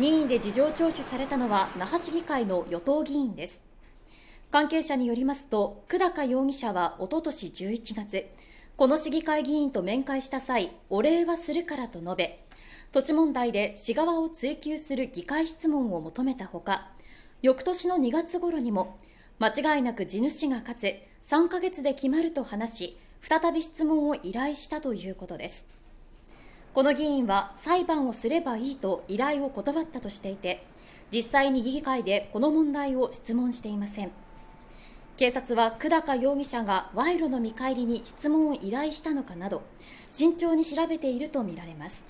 任意で事情聴取されたのは那覇市議会の与党議員です関係者によりますと久高容疑者はおととし11月この市議会議員と面会した際お礼はするからと述べ土地問題で市側を追及する議会質問を求めたほか翌年の2月頃にも間違いなく地主が勝つ3ヶ月で決まると話し再び質問を依頼したということですこの議員は裁判をすればいいと依頼を断ったとしていて実際に議会でこの問題を質問していません警察は久高容疑者が賄賂の見返りに質問を依頼したのかなど慎重に調べているとみられます